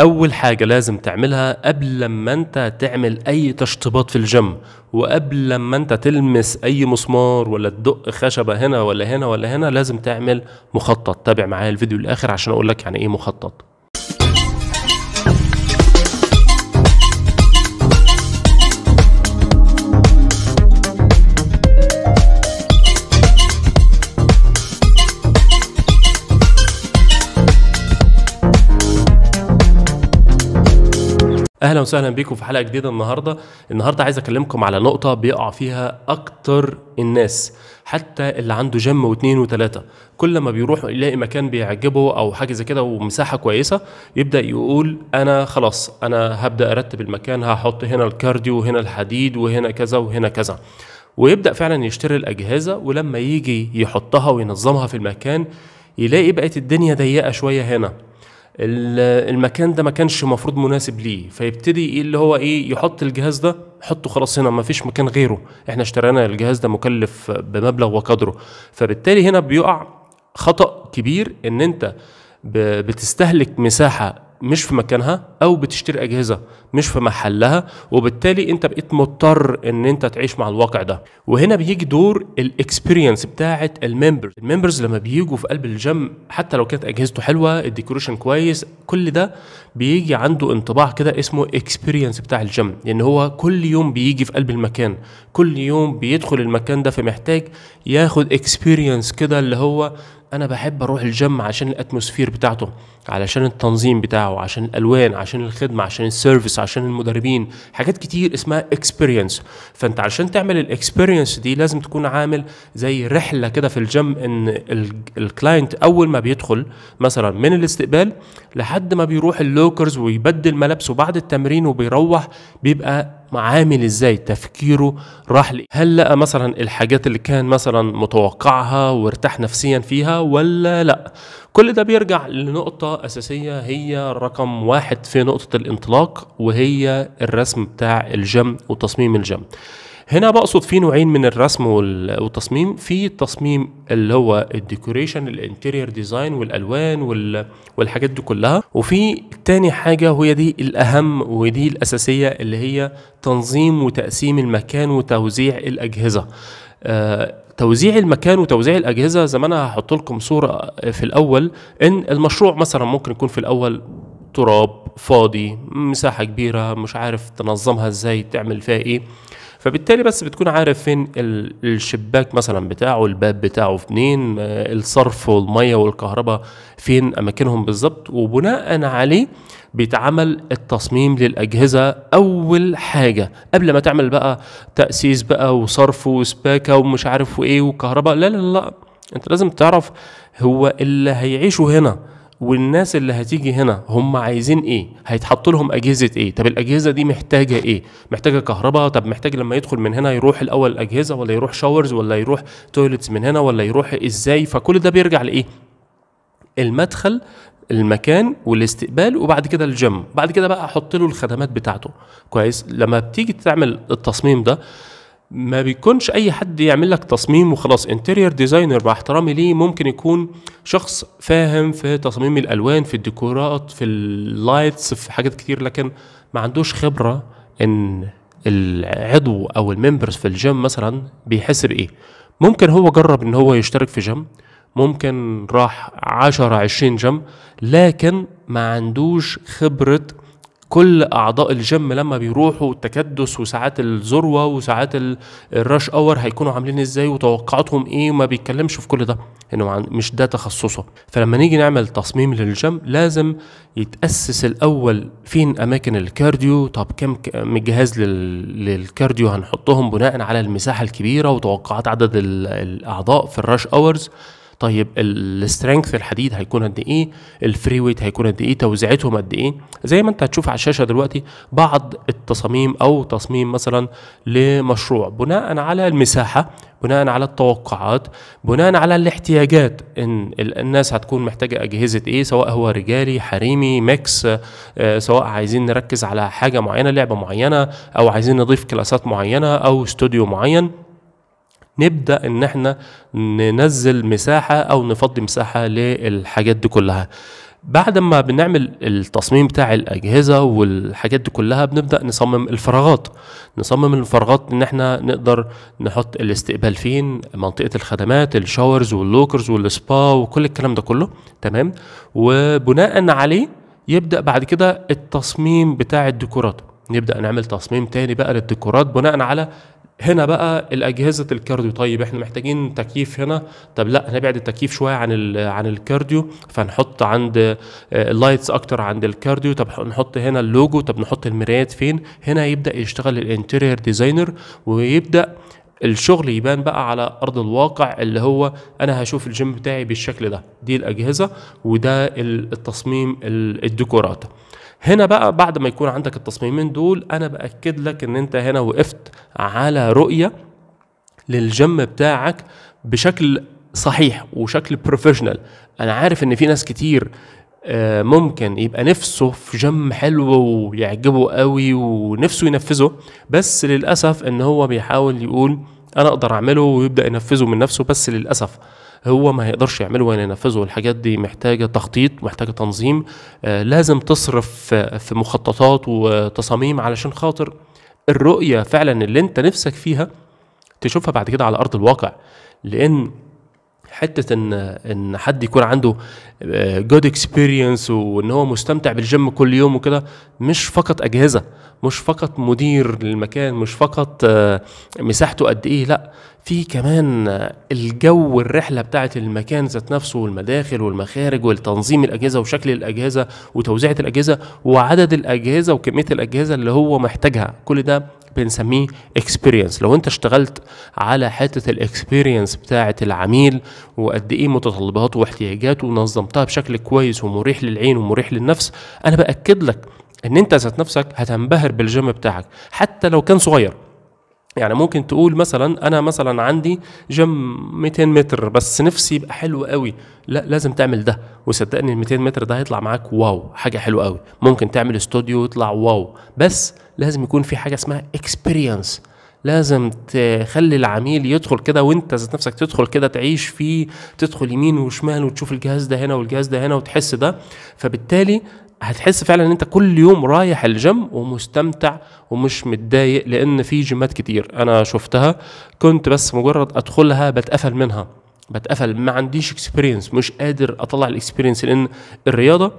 أول حاجة لازم تعملها قبل لما أنت تعمل أي تشطيبات في الجيم وقبل لما أنت تلمس أي مسمار ولا تدق خشبة هنا ولا هنا ولا هنا لازم تعمل مخطط تابع معايا الفيديو للآخر عشان أقول لك يعني إيه مخطط اهلا وسهلا بيكم في حلقه جديده النهارده النهارده عايز اكلمكم على نقطه بيقع فيها اكتر الناس حتى اللي عنده جيم واثنين وثلاثه كل ما بيروح يلاقي مكان بيعجبه او حاجه زي كده ومساحه كويسه يبدا يقول انا خلاص انا هبدا ارتب المكان هحط هنا الكارديو وهنا الحديد وهنا كذا وهنا كذا ويبدا فعلا يشتري الاجهزه ولما يجي يحطها وينظمها في المكان يلاقي بقت الدنيا ضيقه شويه هنا المكان ده ما كانش المفروض مناسب ليه فيبتدي ايه اللي هو ايه يحط الجهاز ده حطه خلاص هنا ما فيش مكان غيره احنا اشترينا الجهاز ده مكلف بمبلغ وقدره فبالتالي هنا بيقع خطأ كبير ان انت بتستهلك مساحة مش في مكانها او بتشتري اجهزه مش في محلها وبالتالي انت بقيت مضطر ان انت تعيش مع الواقع ده وهنا بيجي دور الاكسبيرينس بتاعه الممبرز الممبرز لما بيجوا في قلب الجيم حتى لو كانت اجهزته حلوه الديكوريشن كويس كل ده بيجي عنده انطباع كده اسمه اكسبيرينس بتاع الجيم لان يعني هو كل يوم بيجي في قلب المكان كل يوم بيدخل المكان ده فمحتاج ياخد اكسبيرينس كده اللي هو انا بحب اروح الجيم عشان الاتموسفير بتاعته علشان التنظيم بتاعه عشان الالوان عشان الخدمه عشان السيرفيس عشان المدربين حاجات كتير اسمها اكسبيرينس فانت عشان تعمل الاكسبيرينس دي لازم تكون عامل زي رحله كده في الجيم ان الكلاينت اول ما بيدخل مثلا من الاستقبال لحد ما بيروح اللوكرز ويبدل ملابسه بعد التمرين وبيروح بيبقى عامل ازاي تفكيره راح لي هل لقى مثلا الحاجات اللي كان مثلا متوقعها وارتاح نفسيا فيها ولا لا كل ده بيرجع لنقطة أساسية هي رقم واحد في نقطة الانطلاق وهي الرسم بتاع الجم وتصميم الجم هنا بقصد في نوعين من الرسم والتصميم في التصميم اللي هو الديكوريشن الانتيرير ديزاين والالوان والحاجات دي كلها وفي تاني حاجه وهي دي الاهم ودي الاساسيه اللي هي تنظيم وتقسيم المكان وتوزيع الاجهزه آه توزيع المكان وتوزيع الاجهزه زي ما انا هحط لكم صوره آه، في الاول ان المشروع مثلا ممكن يكون في الاول تراب فاضي مساحه كبيره مش عارف تنظمها ازاي تعمل فيها ايه فبالتالي بس بتكون عارف فين الشباك مثلا بتاعه الباب بتاعه فين الصرف والميه والكهرباء فين اماكنهم بالظبط وبناء عليه بيتعمل التصميم للاجهزه اول حاجه قبل ما تعمل بقى تاسيس بقى وصرف وسباكه ومش عارف وايه وكهرباء لا لا لا انت لازم تعرف هو اللي هيعيشه هنا والناس اللي هتيجي هنا هم عايزين ايه هيتحط لهم اجهزه ايه طب الاجهزه دي محتاجه ايه محتاجه كهرباء طب محتاج لما يدخل من هنا يروح الاول الاجهزه ولا يروح شاورز ولا يروح تويلتس من هنا ولا يروح ازاي فكل ده بيرجع لايه المدخل المكان والاستقبال وبعد كده الجيم بعد كده بقى احط له الخدمات بتاعته كويس لما بتيجي تعمل التصميم ده ما بيكونش اي حد يعمل لك تصميم وخلاص انتريور ديزاينر مع احترامي ليه ممكن يكون شخص فاهم في تصميم الالوان في الديكورات في اللايتس في حاجات كتير لكن ما عندوش خبره ان العضو او الممبرز في الجيم مثلا بيحس بايه ممكن هو جرب ان هو يشترك في جيم ممكن راح 10 20 جيم لكن ما عندوش خبره كل اعضاء الجيم لما بيروحوا التكدس وساعات الذروه وساعات الراش اور هيكونوا عاملين ازاي وتوقعاتهم ايه وما بيتكلمش في كل ده انه مش ده تخصصه فلما نيجي نعمل تصميم للجيم لازم يتاسس الاول فين اماكن الكارديو طب كم جهاز للكارديو هنحطهم بناء على المساحه الكبيره وتوقعات عدد الاعضاء في الراش اورز طيب السترينث الحديد هيكون قد ايه الفري ويت هيكون قد ايه توزيعتهم قد ايه زي ما انت هتشوف على الشاشه دلوقتي بعض التصاميم او تصميم مثلا لمشروع بناء على المساحه بناء على التوقعات بناء على الاحتياجات ان الناس هتكون محتاجه اجهزه ايه سواء هو رجالي حريمي ميكس آه، سواء عايزين نركز على حاجه معينه لعبه معينه او عايزين نضيف كلاسات معينه او استوديو معين نبدا ان احنا ننزل مساحه او نفضي مساحه للحاجات دي كلها بعد ما بنعمل التصميم بتاع الاجهزه والحاجات دي كلها بنبدا نصمم الفراغات نصمم الفراغات ان احنا نقدر نحط الاستقبال فين منطقه الخدمات الشاورز واللوكرز والسبا وكل الكلام ده كله تمام وبناء عليه يبدا بعد كده التصميم بتاع الديكورات نبدا نعمل تصميم تاني بقى للديكورات بناء على هنا بقى الاجهزه الكارديو طيب احنا محتاجين تكييف هنا طب لا هنبعد التكييف شويه عن عن الكارديو فنحط عند آه، اللايتس اكتر عند الكارديو طب نحط هنا اللوجو طب نحط المرايات فين هنا يبدا يشتغل الانتيرير ديزاينر ويبدا الشغل يبان بقى على ارض الواقع اللي هو انا هشوف الجيم بتاعي بالشكل ده دي الاجهزه وده التصميم الديكورات هنا بقى بعد ما يكون عندك التصميمين دول انا باكد لك ان انت هنا وقفت على رؤيه للجيم بتاعك بشكل صحيح وشكل بروفيشنال انا عارف ان في ناس كتير آه، ممكن يبقى نفسه في جم حلو ويعجبه قوي ونفسه ينفذه بس للأسف ان هو بيحاول يقول انا اقدر اعمله ويبدأ ينفذه من نفسه بس للأسف هو ما هيقدرش يعمله ولا ينفذه الحاجات دي محتاجة تخطيط محتاجة تنظيم آه، لازم تصرف في مخططات وتصاميم علشان خاطر الرؤية فعلا اللي انت نفسك فيها تشوفها بعد كده على أرض الواقع لأن حته ان ان حد يكون عنده جود آه، اكسبيرينس وان هو مستمتع بالجيم كل يوم وكده مش فقط اجهزه مش فقط مدير للمكان مش فقط آه، مساحته قد ايه لا في كمان آه، الجو الرحله بتاعه المكان ذات نفسه والمداخل والمخارج والتنظيم الاجهزه وشكل الاجهزه وتوزيعه الاجهزه وعدد الاجهزه وكميه الاجهزه اللي هو محتاجها كل ده بنسميه اكسبيرينس لو انت اشتغلت على حته الاكسبيرينس بتاعه العميل وقد ايه متطلباته واحتياجاته ونظمتها بشكل كويس ومريح للعين ومريح للنفس انا باكد لك ان انت ذات نفسك هتنبهر بالجيم بتاعك حتى لو كان صغير يعني ممكن تقول مثلا انا مثلا عندي جيم 200 متر بس نفسي يبقى حلو قوي لا لازم تعمل ده وصدقني ال 200 متر ده هيطلع معاك واو حاجه حلوه قوي ممكن تعمل استوديو يطلع واو بس لازم يكون في حاجه اسمها اكسبيرينس لازم تخلي العميل يدخل كده وانت ذات نفسك تدخل كده تعيش فيه تدخل يمين وشمال وتشوف الجهاز ده هنا والجهاز ده هنا وتحس ده فبالتالي هتحس فعلا ان انت كل يوم رايح الجيم ومستمتع ومش متضايق لان في جيمات كتير انا شفتها كنت بس مجرد ادخلها بتقفل منها بتقفل ما عنديش اكسبيرينس مش قادر اطلع الاكسبيرينس لان الرياضه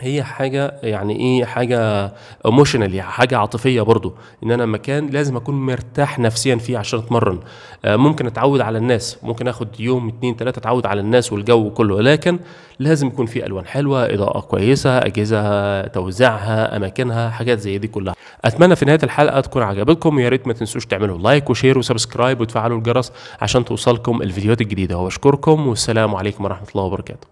هي حاجة يعني ايه حاجة ايموشنال يعني حاجة عاطفية برضو ان انا مكان لازم اكون مرتاح نفسيا فيه عشان اتمرن آه، ممكن اتعود على الناس ممكن اخد يوم اتنين تلاتة اتعود على الناس والجو كله ولكن لازم يكون في الوان حلوة اضاءة كويسة اجهزة توزيعها اماكنها حاجات زي دي كلها اتمنى في نهاية الحلقة تكون عجبتكم ويا ريت ما تنسوش تعملوا لايك وشير وسبسكرايب وتفعلوا الجرس عشان توصلكم الفيديوهات الجديدة واشكركم والسلام عليكم ورحمة الله وبركاته